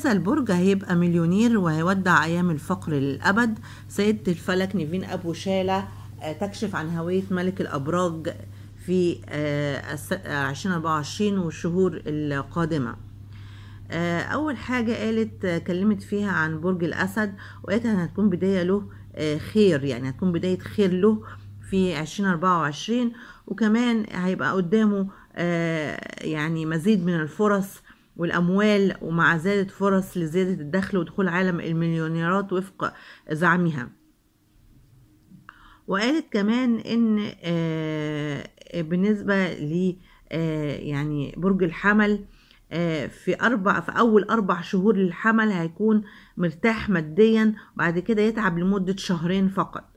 هذا البرج هيبقى مليونير وهيودع ايام الفقر للابد سيدة الفلك نيفين ابو شالة آه، تكشف عن هوية ملك الابراج في 2024 آه، آه، والشهور القادمة اول حاجة قالت كلمت فيها عن برج الاسد وقالت انها هتكون بداية له خير يعني هتكون بداية خير له في 2024 وكمان هيبقى قدامه يعني مزيد من الفرص والأموال ومع زيادة فرص لزيادة الدخل ودخول عالم المليونيرات وفق زعمها وقالت كمان إن آه، بالنسبة ل آه، يعني برج الحمل آه، في أربع في أول أربع شهور للحمل هيكون مرتاح ماديا وبعد كده يتعب لمدة شهرين فقط